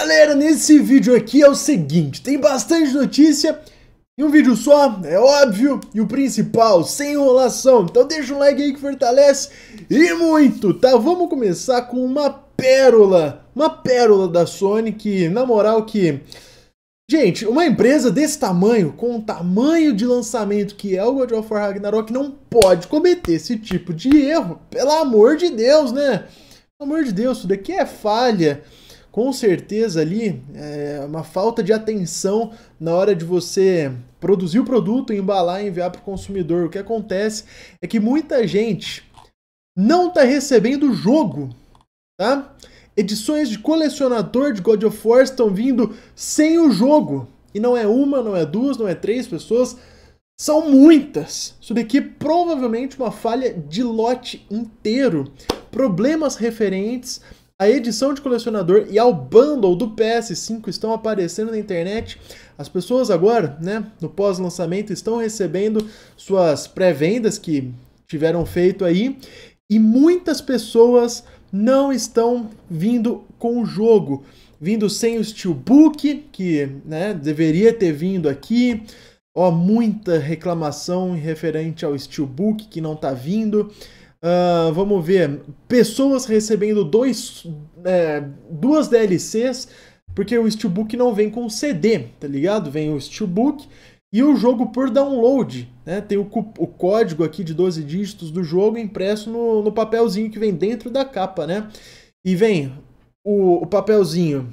Galera, nesse vídeo aqui é o seguinte, tem bastante notícia em um vídeo só, é óbvio, e o principal, sem enrolação. Então deixa um like aí que fortalece e muito, tá? Vamos começar com uma pérola, uma pérola da Sony que, na moral, que... Gente, uma empresa desse tamanho, com o tamanho de lançamento que é o God of War Ragnarok, não pode cometer esse tipo de erro. Pelo amor de Deus, né? Pelo amor de Deus, isso daqui é falha com certeza ali é uma falta de atenção na hora de você produzir o produto, embalar e enviar para o consumidor. O que acontece é que muita gente não está recebendo o jogo, tá? Edições de colecionador de God of War estão vindo sem o jogo. E não é uma, não é duas, não é três pessoas, são muitas. Isso daqui é provavelmente uma falha de lote inteiro. Problemas referentes a edição de colecionador e ao bundle do PS5 estão aparecendo na internet. As pessoas agora, né, no pós-lançamento, estão recebendo suas pré-vendas que tiveram feito aí e muitas pessoas não estão vindo com o jogo, vindo sem o steelbook que, né, deveria ter vindo aqui. Ó, muita reclamação referente ao steelbook que não está vindo. Uh, vamos ver. Pessoas recebendo dois, é, duas DLCs, porque o Steelbook não vem com CD, tá ligado? Vem o Steelbook e o jogo por download. Né? Tem o, o código aqui de 12 dígitos do jogo impresso no, no, papelzinho que vem dentro da capa, né? E vem o, o papelzinho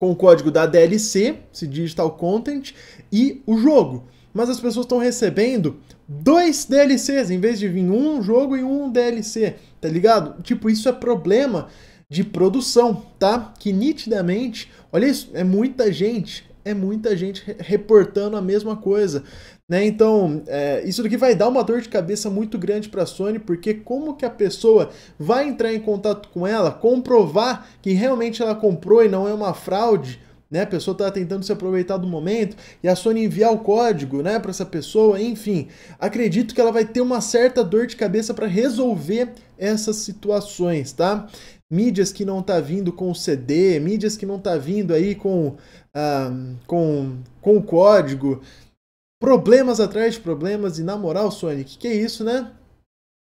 com o código da DLC, se digital content, e o jogo mas as pessoas estão recebendo dois DLCs em vez de vir um jogo e um DLC, tá ligado? Tipo, isso é problema de produção, tá? Que nitidamente, olha isso, é muita gente, é muita gente reportando a mesma coisa. Né? Então, é, isso daqui vai dar uma dor de cabeça muito grande para a Sony, porque como que a pessoa vai entrar em contato com ela, comprovar que realmente ela comprou e não é uma fraude, né? A pessoa está tentando se aproveitar do momento e a Sony enviar o código, né, para essa pessoa, enfim. Acredito que ela vai ter uma certa dor de cabeça para resolver essas situações, tá? Mídias que não tá vindo com o CD, mídias que não tá vindo aí com, ah, com, com o código. Problemas atrás de problemas, e na moral, Que que é isso, né?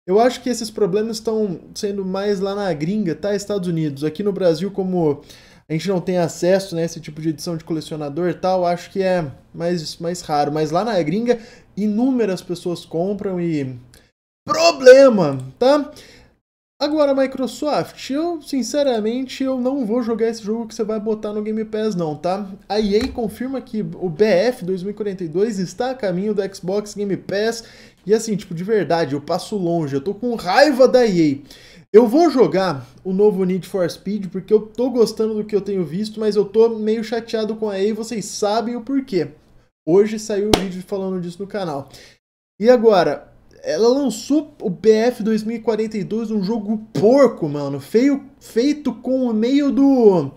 Eu acho que esses problemas estão sendo mais lá na gringa, tá? Estados Unidos. Aqui no Brasil, como a gente não tem acesso, né, esse tipo de edição de colecionador e tal, acho que é mais, mais raro. Mas lá na gringa, inúmeras pessoas compram e... Problema, tá? Agora, Microsoft, eu sinceramente eu não vou jogar esse jogo que você vai botar no Game Pass não, tá? A EA confirma que o BF 2042 está a caminho do Xbox Game Pass e assim, tipo, de verdade, eu passo longe, eu tô com raiva da EA. Eu vou jogar o novo Need for Speed porque eu tô gostando do que eu tenho visto, mas eu tô meio chateado com a EA, vocês sabem o porquê. Hoje saiu um vídeo falando disso no canal. E agora, ela lançou o BF 2042, um jogo porco, mano, feio, feito com o meio do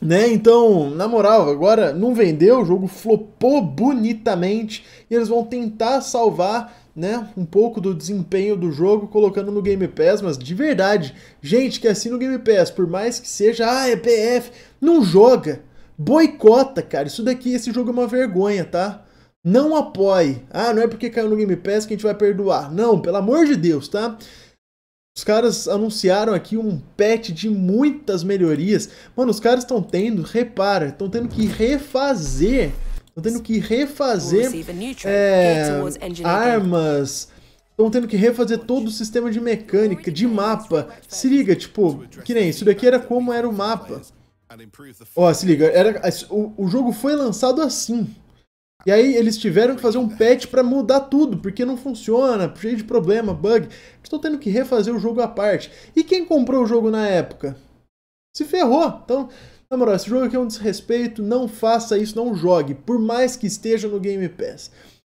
né? Então, na moral, agora não vendeu, o jogo flopou bonitamente e eles vão tentar salvar, né, um pouco do desempenho do jogo colocando no Game Pass, mas de verdade, gente que assina o Game Pass, por mais que seja, ah, é PF, não joga. Boicota, cara. Isso daqui esse jogo é uma vergonha, tá? Não apoie. Ah, não é porque caiu no Game Pass que a gente vai perdoar. Não, pelo amor de Deus, tá? Os caras anunciaram aqui um patch de muitas melhorias. Mano, os caras estão tendo, repara, estão tendo que refazer. Estão tendo que refazer é, armas. Estão tendo que refazer todo o sistema de mecânica, de mapa. Se liga, tipo, que nem isso daqui era como era o mapa. Ó, se liga, era, o, o jogo foi lançado assim. E aí eles tiveram que fazer um patch para mudar tudo, porque não funciona, cheio de problema, bug. Estão tendo que refazer o jogo à parte. E quem comprou o jogo na época? Se ferrou. Então, na moral, esse jogo aqui é um desrespeito, não faça isso, não jogue, por mais que esteja no Game Pass.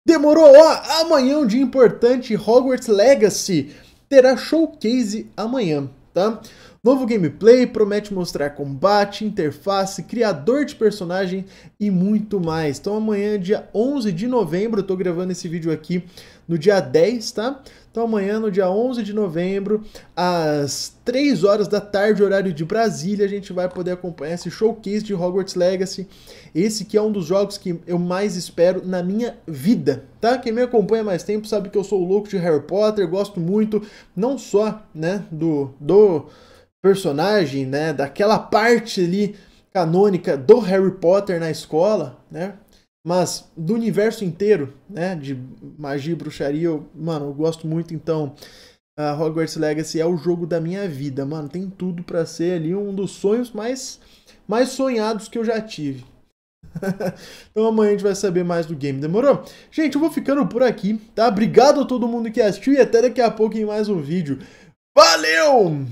Demorou, ó, amanhã é um dia importante, Hogwarts Legacy terá showcase amanhã, tá? Novo gameplay promete mostrar combate, interface, criador de personagem e muito mais. Então amanhã, dia 11 de novembro, eu tô gravando esse vídeo aqui no dia 10, tá? Então amanhã, no dia 11 de novembro, às 3 horas da tarde, horário de Brasília, a gente vai poder acompanhar esse showcase de Hogwarts Legacy. Esse que é um dos jogos que eu mais espero na minha vida, tá? Quem me acompanha mais tempo sabe que eu sou louco de Harry Potter, gosto muito, não só, né, do... do personagem, né, daquela parte ali canônica do Harry Potter na escola, né? Mas do universo inteiro, né, de magia e bruxaria, eu, mano, eu gosto muito, então a Hogwarts Legacy é o jogo da minha vida, mano, tem tudo para ser ali um dos sonhos mais mais sonhados que eu já tive. então amanhã a gente vai saber mais do game, demorou? Gente, eu vou ficando por aqui, tá? Obrigado a todo mundo que assistiu e até daqui a pouco em mais um vídeo. Valeu!